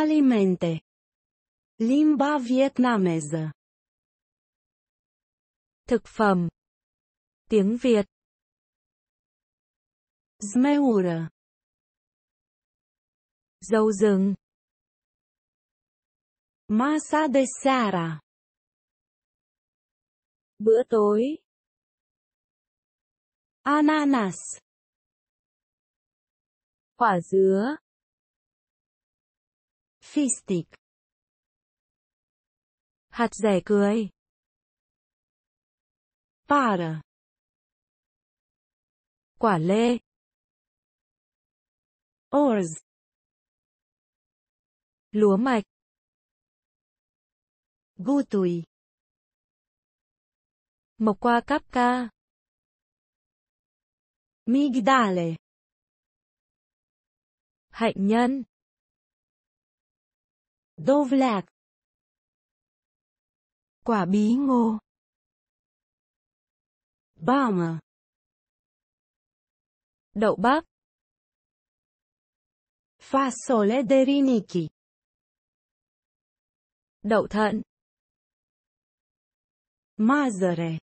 Alimente. Limba vietnameză. Thực phẩm. Tiếng Việt. Zmeură. Dâu rừng. Masa de seara. Bữa tối. Ananas. Quả dứa. Fistik. Hạt rẻ cười. Para. Quả lê. Orz. Lúa mạch. Gutui. Mộc qua cáp ca Migdale. Hạnh nhân. Dâu lạc. Quả bí ngô. Baume. Đậu bắp. Fasole de rinichi. Đậu thận. Mazere.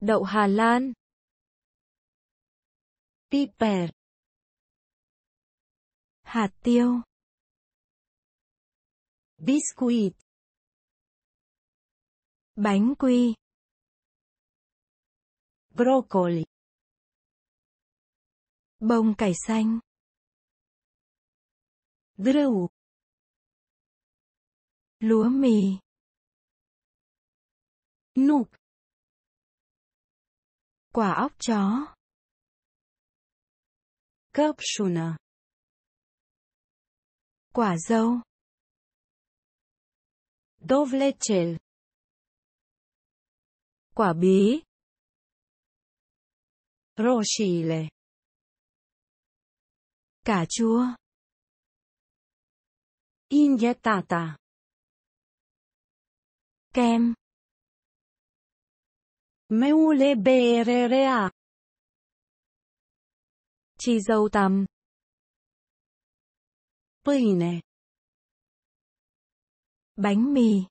Đậu Hà Lan. Piper. Hạt tiêu. Biscuit. Bánh quy. Broccoli. Bông cải xanh. Drâu. Lúa mì. Nục. Quả óc chó. Căpșună. À. Quả dâu. Dovlecel. Quả bí. Roșiile. Cà chua. Inghettata. Kem. Meule BRRA. Chi Pâine. bánh mì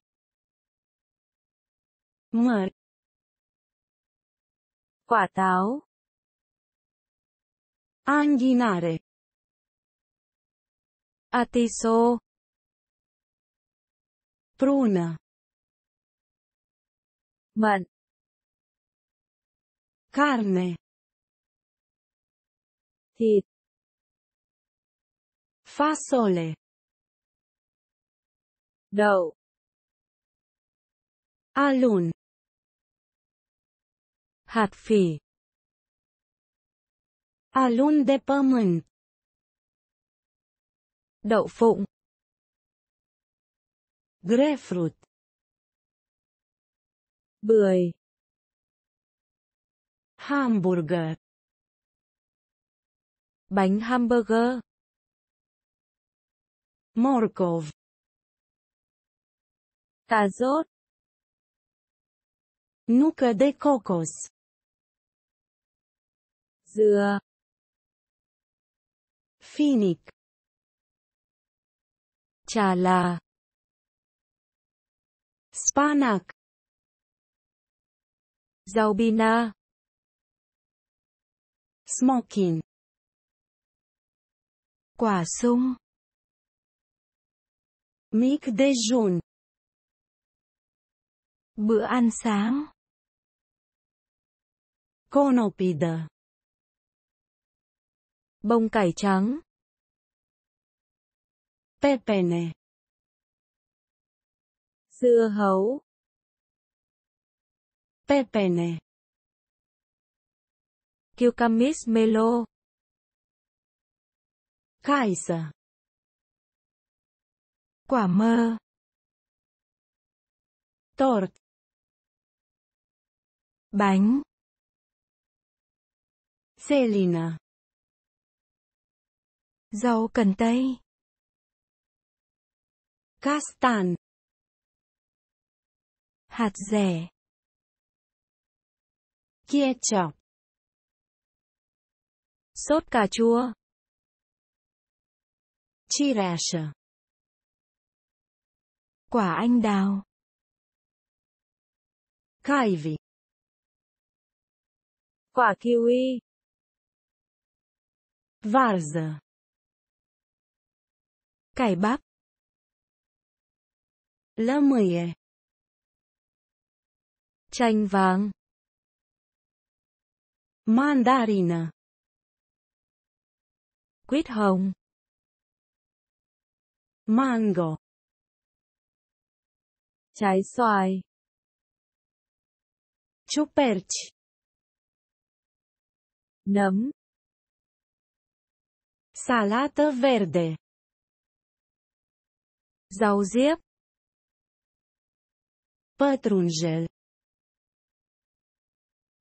mượn quả táo anghinare atiso pruna mận carne thịt fasole đậu a lùn hạt phỉ a lùn de pământ đậu phụng grapefruit bưởi hamburger bánh hamburger morkov Tá rốt. Nucă de cocos. Dừa. Finic. Chala. Spanac. Rau bina. Smoking. Quả sung. Mic dejun. Bữa ăn sáng. Konopida. Bông cải trắng. Pepene. Dưa hấu. Pepene. Cucumis melo. Kaisa. Quả mơ. Tort bánh Selina rau cần tây castan hạt rẻ kia sốt cà chua chirash quả anh đào kaivi Quả kiwi. Varză. Cải bắp. Lămâie. Chanh vàng. Mandarină. Quýt hồng. Mango. Trái xoài. perch Nấm. Salată verde. Rau diếp. Pătrunjel.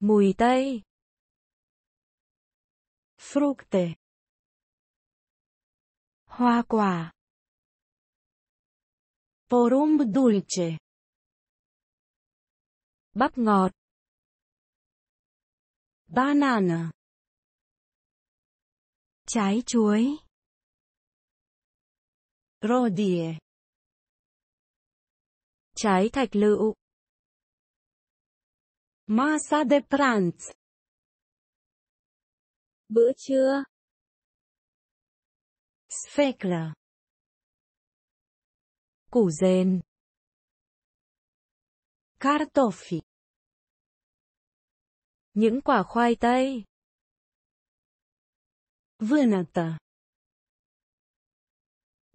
Mùi tây. Fructe. Hoa quả. Porumb dulce. Bắp ngọt. Banana trái chuối rodie trái thạch lựu masa de pranz, bữa trưa sfekla củ dền cartoffi những quả khoai tây Vânătă.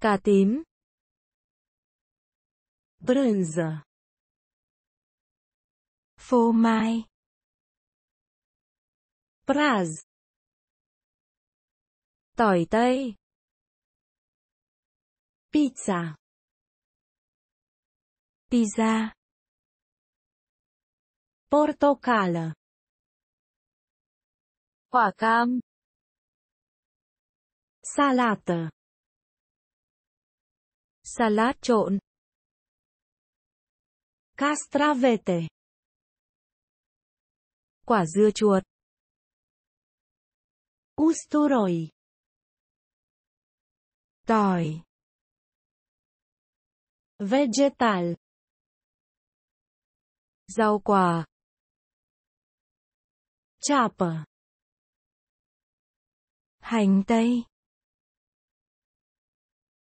Cà tím. Brânză. Phô mai. Praz. Tỏi tây. Pizza. Pizza. Portocală. Quả cam. Salată. Salat trộn. Castravete. Quả dưa chuột. Usturoi. Tỏi. Vegetal. Rau quả. chapa, Hành tây.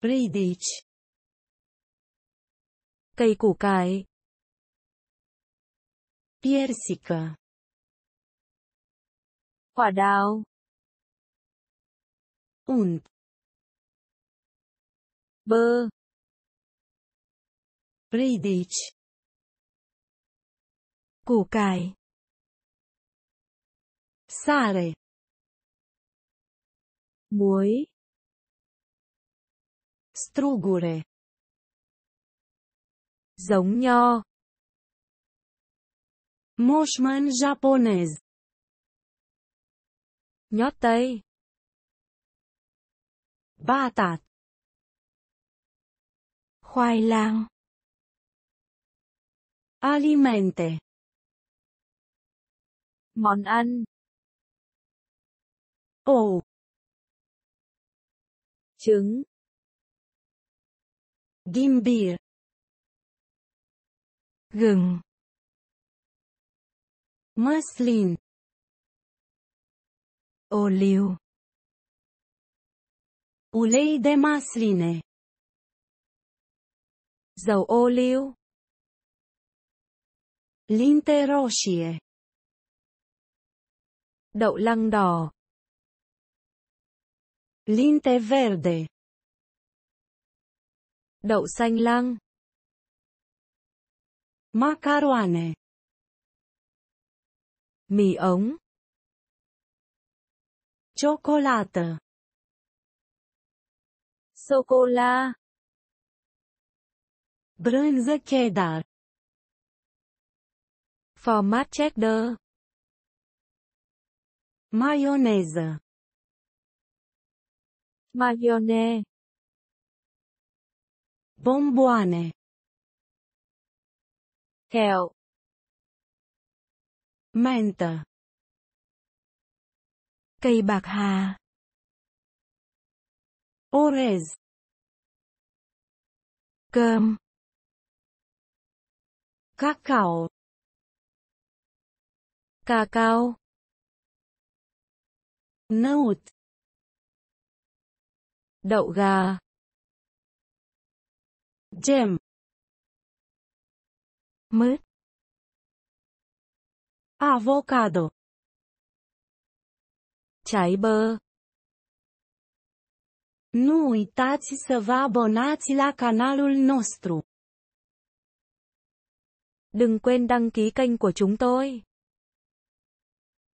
Ridici. Cây củ cải. Piersica. Quả đào. Und. Bơ. Ridici. Củ cải. Sare. Muối. Strugure. Giống nho. Moshman Japonese. Nhót Tây. Ba Khoai lang. Alimente. Món ăn. Ồ. Trứng. Din bir. Gừng. Muslin. Ô liu. Ulei de masline. Dầu ô liu. Linte roșie. Đậu lăng đỏ. Linte verde. Đậu xanh lăng. Macaroane. Mì ống. Chocolate. Sô cô la. Brânză cheddar. Format cheddar. Maioneză. Mayonnaise. Bomboane. Kẹo. menta, Cây bạc hà. Orez. Cơm. Cacao. Cacao. Năut. Đậu gà. Gem. Mứt. Avocado. Trái bơ. Nu uitați să vă abonați la canalul nostru. Đừng quên đăng ký kênh của chúng tôi.